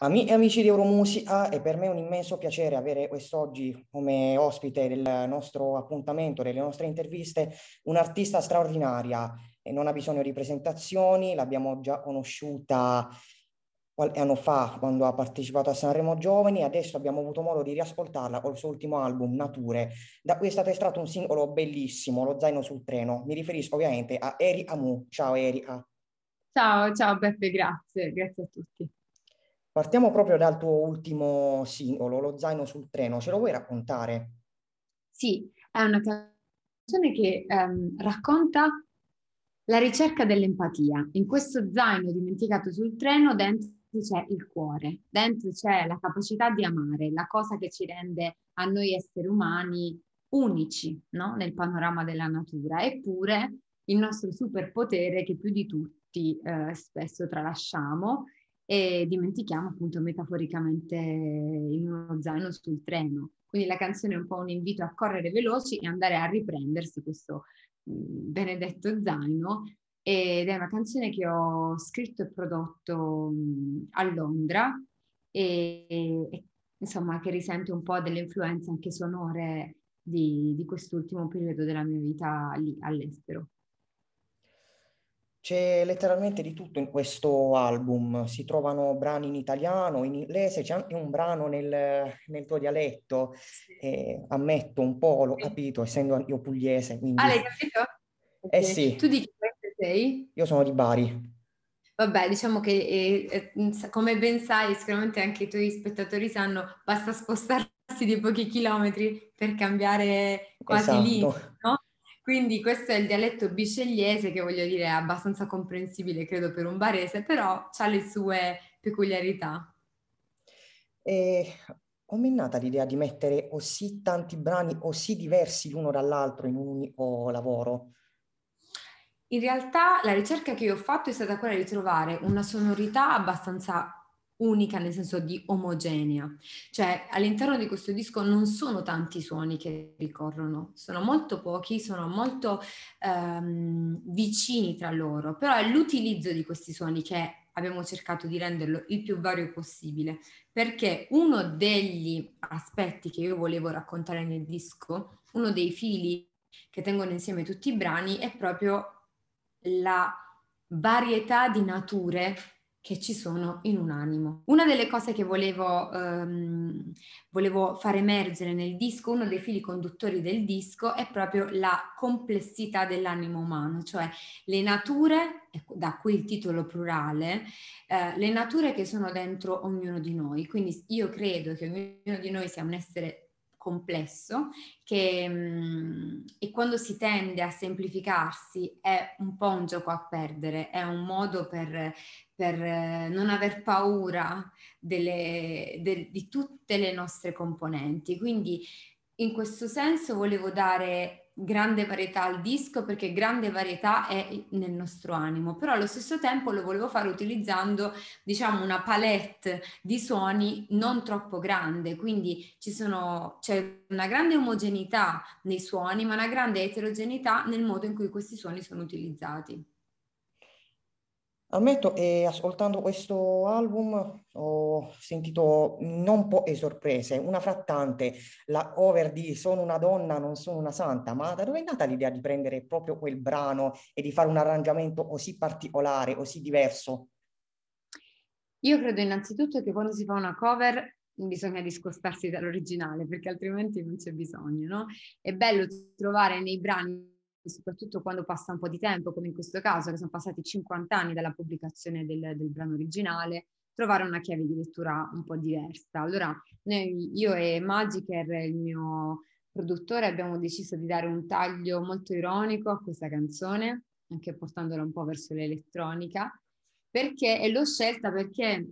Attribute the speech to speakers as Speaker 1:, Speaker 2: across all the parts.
Speaker 1: Amici e amici di Euromusica, è per me un immenso piacere avere quest'oggi come ospite del nostro appuntamento, delle nostre interviste, un'artista straordinaria e non ha bisogno di presentazioni, l'abbiamo già conosciuta qualche anno fa quando ha partecipato a Sanremo Giovani, adesso abbiamo avuto modo di riascoltarla col suo ultimo album, Nature, da cui è stato estratto un singolo bellissimo, Lo zaino sul treno. Mi riferisco ovviamente a Eri Amu. Ciao Erika.
Speaker 2: Ciao, ciao Beppe, grazie, grazie a
Speaker 1: tutti. Partiamo proprio dal tuo ultimo singolo, Lo zaino sul treno. Ce lo vuoi raccontare?
Speaker 2: Sì, è una canzone che ehm, racconta la ricerca dell'empatia. In questo zaino dimenticato sul treno dentro c'è il cuore, dentro c'è la capacità di amare, la cosa che ci rende a noi esseri umani unici no? nel panorama della natura, eppure il nostro superpotere che più di tutti eh, spesso tralasciamo e dimentichiamo appunto metaforicamente in uno zaino sul treno. Quindi la canzone è un po' un invito a correre veloci e andare a riprendersi questo benedetto zaino ed è una canzone che ho scritto e prodotto a Londra e, e insomma che risente un po' delle influenze anche sonore di, di quest'ultimo periodo della mia vita lì all'estero.
Speaker 1: C'è letteralmente di tutto in questo album, si trovano brani in italiano, in inglese, c'è anche un brano nel, nel tuo dialetto, sì. eh, ammetto un po', l'ho capito, essendo io pugliese. Quindi... Ah, l'hai capito? Eh okay. Eh sì. Tu di
Speaker 2: dove sei?
Speaker 1: Io sono di Bari.
Speaker 2: Vabbè, diciamo che eh, eh, come ben sai, sicuramente anche i tuoi spettatori sanno, basta spostarsi di pochi chilometri per cambiare quasi esatto. lì, no? Quindi questo è il dialetto biscegliese che voglio dire è abbastanza comprensibile credo per un barese, però ha le sue peculiarità.
Speaker 1: Eh, ho minnata l'idea di mettere così tanti brani così diversi l'uno dall'altro in un unico lavoro.
Speaker 2: In realtà la ricerca che io ho fatto è stata quella di trovare una sonorità abbastanza unica nel senso di omogenea, cioè all'interno di questo disco non sono tanti suoni che ricorrono, sono molto pochi, sono molto ehm, vicini tra loro, però è l'utilizzo di questi suoni che abbiamo cercato di renderlo il più vario possibile, perché uno degli aspetti che io volevo raccontare nel disco, uno dei fili che tengono insieme tutti i brani è proprio la varietà di nature che ci sono in un animo. Una delle cose che volevo, ehm, volevo far emergere nel disco, uno dei fili conduttori del disco, è proprio la complessità dell'animo umano, cioè le nature, ecco, da qui il titolo plurale, eh, le nature che sono dentro ognuno di noi. Quindi io credo che ognuno di noi sia un essere complesso che, mm, e quando si tende a semplificarsi è un po' un gioco a perdere, è un modo per, per eh, non aver paura delle, de, di tutte le nostre componenti. Quindi in questo senso volevo dare grande varietà al disco perché grande varietà è nel nostro animo, però allo stesso tempo lo volevo fare utilizzando diciamo una palette di suoni non troppo grande, quindi sono, c'è una grande omogeneità nei suoni ma una grande eterogeneità nel modo in cui questi suoni sono utilizzati.
Speaker 1: Ammetto, eh, ascoltando questo album ho sentito non poche sorprese, una frattante, la cover di Sono una donna, non sono una santa, ma da dove è nata l'idea di prendere proprio quel brano e di fare un arrangiamento così particolare, così diverso?
Speaker 2: Io credo innanzitutto che quando si fa una cover bisogna discostarsi dall'originale perché altrimenti non c'è bisogno, no? È bello trovare nei brani e soprattutto quando passa un po' di tempo, come in questo caso, che sono passati 50 anni dalla pubblicazione del, del brano originale, trovare una chiave di lettura un po' diversa. Allora, noi, io e Magiker, il mio produttore, abbiamo deciso di dare un taglio molto ironico a questa canzone, anche portandola un po' verso l'elettronica, perché, e l'ho scelta perché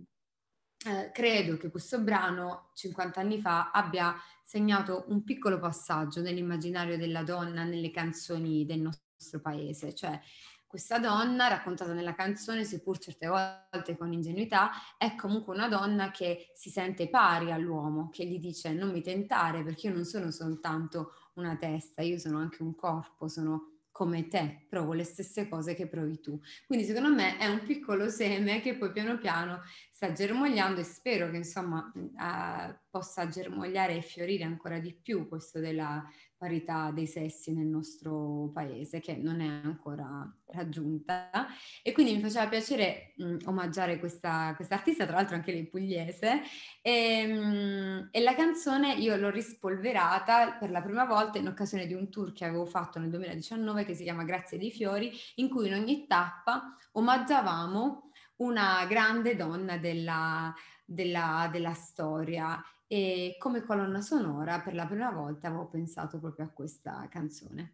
Speaker 2: eh, credo che questo brano 50 anni fa abbia segnato un piccolo passaggio nell'immaginario della donna nelle canzoni del nostro paese, cioè questa donna raccontata nella canzone, seppur certe volte con ingenuità, è comunque una donna che si sente pari all'uomo, che gli dice non mi tentare perché io non sono soltanto una testa, io sono anche un corpo, sono come te, provo le stesse cose che provi tu. Quindi secondo me è un piccolo seme che poi piano piano sta germogliando e spero che insomma eh, possa germogliare e fiorire ancora di più questo della parità dei sessi nel nostro paese che non è ancora raggiunta e quindi mi faceva piacere mh, mm, omaggiare questa artista, tra l'altro anche lei pugliese e, ehm, mh, e, la canzone io l'ho rispolverata per la prima volta in occasione di un tour che avevo fatto nel 2019 che si chiama Grazie dei fiori in cui in ogni tappa omaggiavamo una grande donna della, della, della storia e come colonna sonora per la prima volta avevo pensato proprio a questa canzone.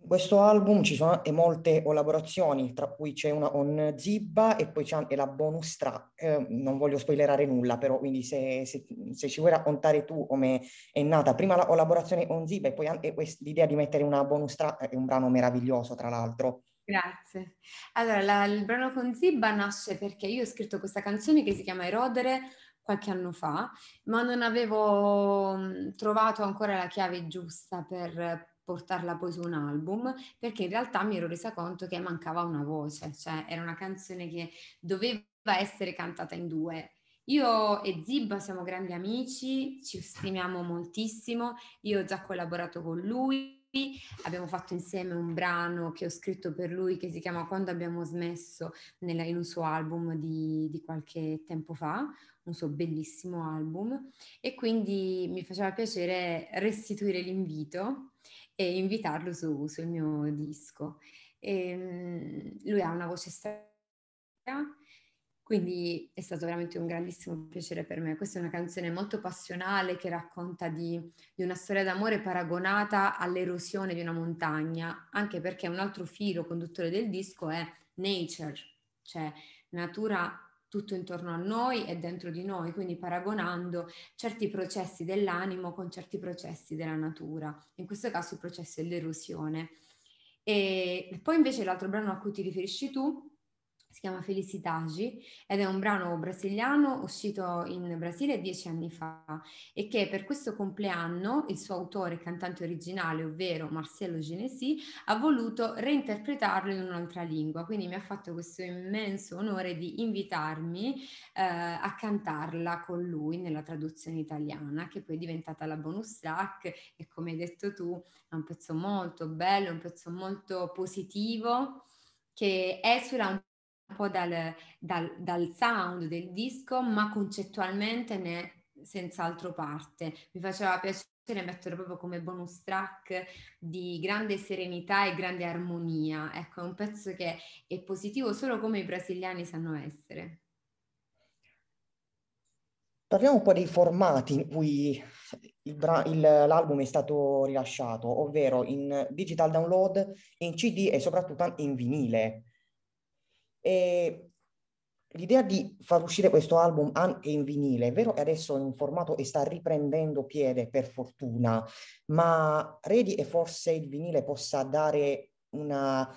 Speaker 1: In questo album ci sono molte collaborazioni, tra cui c'è una con Zibba e poi c'è anche la bonus track. Eh, non voglio spoilerare nulla, però quindi se, se, se, ci vuoi raccontare tu come è nata prima la collaborazione con Zibba e poi anche quest- l'idea di mettere una bonus track, è un brano meraviglioso tra l'altro.
Speaker 2: Grazie. Allora, la, il brano con Zibba nasce perché io ho scritto questa canzone che si chiama Erodere qualche anno fa, ma non avevo mhmm, trovato ancora la chiave giusta per portarla poi su un album, perché in realtà mi ero resa conto che mancava una voce, cioè era una canzone che doveva essere cantata in due. Io e Zibba siamo grandi amici, ci stimiamo moltissimo, io ho già collaborato con lui, abbiamo fatto insieme un brano che ho scritto per lui che si chiama Quando abbiamo smesso nella, in un suo album di, di qualche tempo fa, un suo bellissimo album e quindi mi faceva piacere restituire l'invito e invitarlo su, sul mio disco. E, ehm, lui ha una voce strana quindi è stato veramente un grandissimo piacere per me. Questa è una canzone molto passionale che racconta di, di una storia d'amore paragonata all'erosione di una montagna, anche perché un altro filo conduttore del disco è nature, cioè natura tutto intorno a noi e dentro di noi, quindi paragonando certi processi dell'animo con certi processi della natura, in questo caso il processo dell'erosione. E poi invece l'altro brano a cui ti riferisci tu si chiama Felicitagi ed è un brano brasiliano uscito in Brasile dieci anni fa e che per questo compleanno il suo autore e cantante originale, ovvero Marcello Genesi, ha voluto reinterpretarlo in un'altra lingua. Quindi mi ha fatto questo immenso onore di invitarmi eh, a cantarla con lui nella traduzione italiana, che poi è diventata la bonus track e come hai detto tu è un pezzo molto bello, un pezzo molto positivo che esula un po' dal, dal, dal sound del disco, ma concettualmente ne è senz'altro parte. Mi faceva piacere metterlo proprio come bonus track di grande serenità e grande armonia. Ecco, è un pezzo che è positivo solo come i brasiliani sanno
Speaker 1: essere. Parliamo un po' dei formati in cui il bra- il, l'album è stato rilasciato, ovvero in digital download, in CD e soprattutto in vinile. E l'idea di far uscire questo album anche in vinile, è vero che adesso è un formato e sta riprendendo piede per fortuna, ma credi che forse il vinile possa dare una,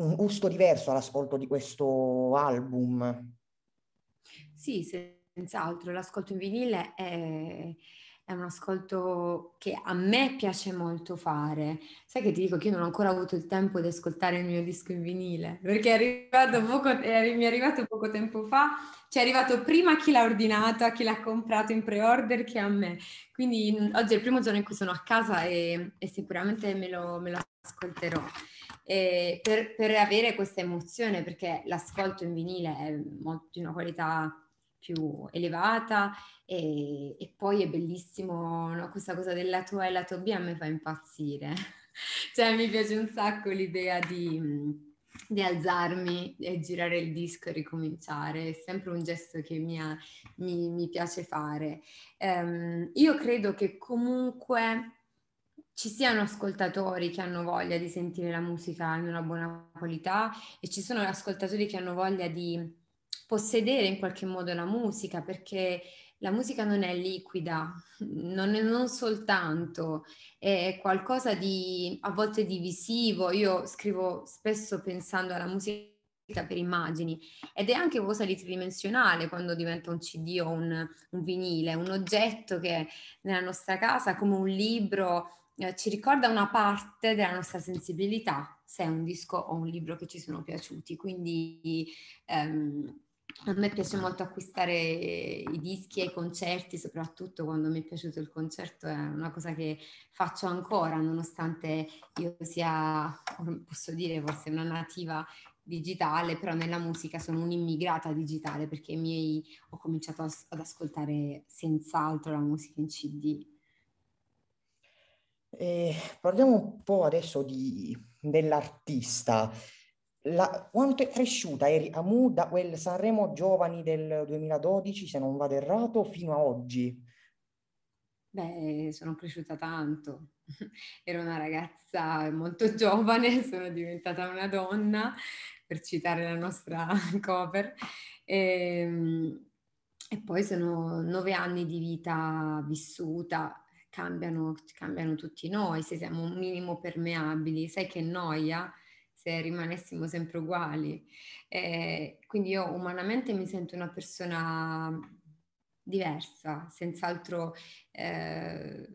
Speaker 1: un gusto diverso all'ascolto di questo album?
Speaker 2: Sì, senz'altro, l'ascolto in vinile è è un ascolto che a me piace molto fare. Sai che ti dico che io non ho ancora avuto il tempo di ascoltare il mio disco in vinile, perché è arrivato poco, è, mi è arrivato poco tempo fa, ci cioè, è arrivato prima a chi l'ha ordinato, a chi l'ha comprato in pre-order che a me. Quindi oggi è il primo giorno in cui sono a casa e, e sicuramente me lo, me lo ascolterò. Per, per, avere questa emozione, perché l'ascolto in vinile è molto, di una qualità più elevata e, e poi è bellissimo no? questa cosa del lato A e lato B a me fa impazzire. cioè mi piace un sacco l'idea di di alzarmi e girare il disco e ricominciare, è sempre un gesto che mi, ha, mi, mi piace fare. Um, io credo che comunque ci siano ascoltatori che hanno voglia di sentire la musica in una buona qualità e ci sono ascoltatori che hanno voglia di possedere in qualche modo la musica, perché la musica non è liquida, non, è, non soltanto, è qualcosa di a volte divisivo. Io scrivo spesso pensando alla musica per immagini ed è anche cosa di tridimensionale quando diventa un CD o un, un vinile, un oggetto che nella nostra casa come un libro eh, ci ricorda una parte della nostra sensibilità, se è un disco o un libro che ci sono piaciuti. Quindi ehm, a me piace molto acquistare i dischi e i concerti, soprattutto quando mi è piaciuto il concerto, è una cosa che faccio ancora, nonostante io sia, posso dire, forse una nativa digitale, però nella musica sono un'immigrata digitale perché miei, ho cominciato ad ascoltare senz'altro
Speaker 1: la musica in CD. Eh, parliamo un po' adesso di, dell'artista la, quanto è cresciuta eri Amu da quel Sanremo Giovani del 2012, se non vado errato, fino a oggi?
Speaker 2: Beh, sono cresciuta tanto. Ero una ragazza molto giovane, sono diventata una donna, per citare la nostra cover. E, ehm, e poi sono nove anni di vita vissuta, Cambiano, cambiano, tutti noi, se siamo un minimo permeabili, sai che noia se rimanessimo sempre uguali. Eh, quindi io umanamente mi sento una persona diversa, senz'altro eh,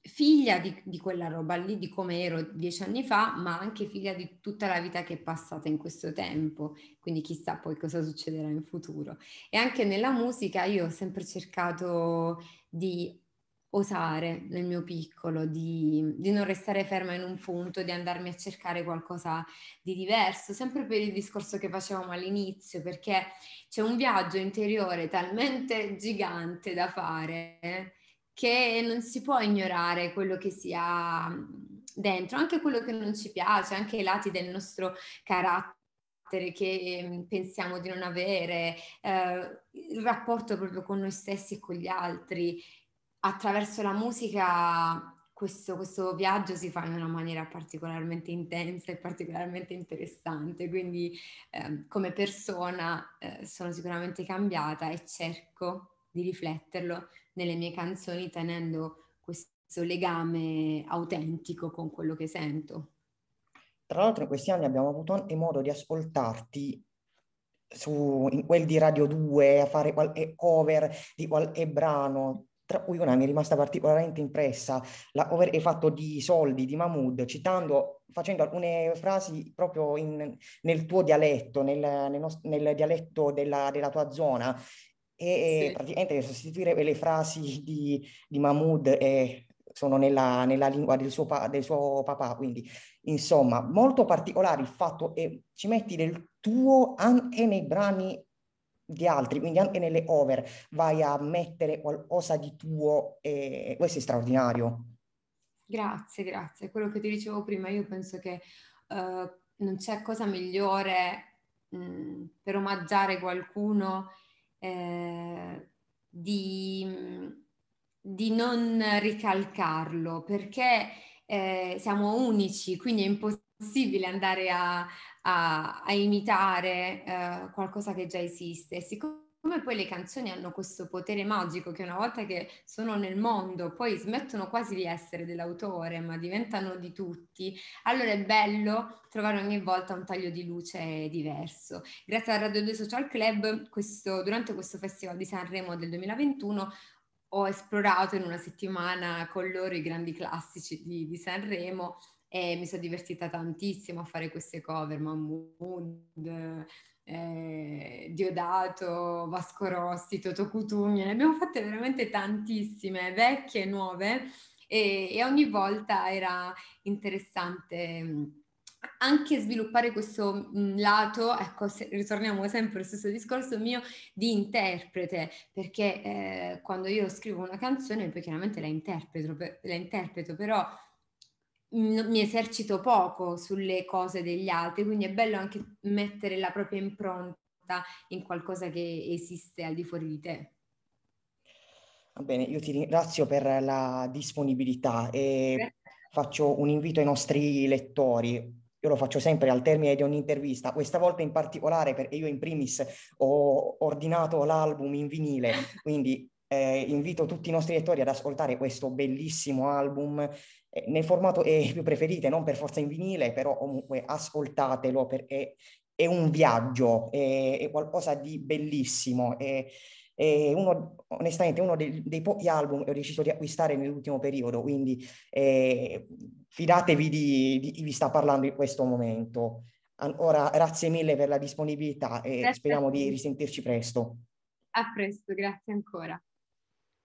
Speaker 2: figlia di, di, quella roba lì, di come ero dieci anni fa, ma anche figlia di tutta la vita che è passata in questo tempo, quindi chissà poi cosa succederà in futuro. E anche nella musica io ho sempre cercato di osare nel mio piccolo, di, di, non restare ferma in un punto, di andarmi a cercare qualcosa di diverso, sempre per il discorso che facevamo all'inizio, perché c'è un viaggio interiore talmente gigante da fare che non si può ignorare quello che si ha dentro, anche quello che non ci piace, anche i lati del nostro carattere che pensiamo di non avere, eh, il rapporto proprio con noi stessi e con gli altri attraverso la musica questo, questo, viaggio si fa in una maniera particolarmente intensa e particolarmente interessante, quindi eh, come persona eh, sono sicuramente cambiata e cerco di rifletterlo nelle mie canzoni tenendo questo legame autentico con quello che
Speaker 1: sento. Tra l'altro in questi anni abbiamo avuto anche modo di ascoltarti su, in quel di Radio 2 a fare qualche cover di qualche brano tra cui una mi è rimasta particolarmente impressa, la, ovvero fatto di soldi di Mahmood, citando, facendo alcune frasi proprio in, nel tuo dialetto, nel, nel, nostro, nel dialetto della, della, tua zona, e sì. praticamente sostituire le frasi di, di Mahmood e eh, sono nella, nella lingua del suo, pa, del suo, papà, quindi insomma molto particolare il fatto che ci metti del tuo anche nei brani di altri, quindi anche nelle over vai a mettere qualcosa di tuo, e questo è straordinario.
Speaker 2: Grazie, grazie. Quello che ti dicevo prima, io penso che uh, non c'è cosa migliore mh, per omaggiare qualcuno eh, di, di, non ricalcarlo, perché eh, siamo unici, quindi è impossibile andare a, a, a imitare eh, qualcosa che già esiste. E siccome poi le canzoni hanno questo potere magico che una volta che sono nel mondo poi smettono quasi di essere dell'autore ma diventano di tutti, allora è bello trovare ogni volta un taglio di luce diverso. Grazie al Radio 2 Social Club, questo, durante questo Festival di Sanremo del 2021 ho esplorato in una settimana con loro i grandi classici di, di Sanremo e mi sono divertita tantissimo a fare queste cover, Mahmood, eh, Diodato, Vasco Rossi, Toto Cutugno, ne abbiamo fatte veramente tantissime, vecchie e nuove, e, e, ogni volta era interessante mm, anche sviluppare questo mm, lato, ecco, se, ritorniamo sempre allo stesso discorso mio, di interprete, perché eh, quando io scrivo una canzone, poi chiaramente la interpreto, la interpreto però mi esercito poco sulle cose degli altri, quindi è bello anche mettere la propria impronta in qualcosa che esiste al di fuori di te.
Speaker 1: Va bene, io ti ringrazio per la disponibilità e Grazie. faccio un invito ai nostri lettori. Io lo faccio sempre al termine di un'intervista, questa volta in particolare perché io in primis ho ordinato l'album in vinile, quindi eh, invito tutti i nostri lettori ad ascoltare questo bellissimo album eh, nel formato che eh, più preferite, non per forza in vinile, però comunque ascoltatelo perché è un viaggio, è, è qualcosa di bellissimo. È, è uno, onestamente uno dei, dei, pochi album che ho deciso di acquistare nell'ultimo periodo, quindi eh, fidatevi di, di chi vi sta parlando in questo momento. Ora, grazie mille per la disponibilità e grazie. speriamo di risentirci presto.
Speaker 2: A presto, grazie ancora.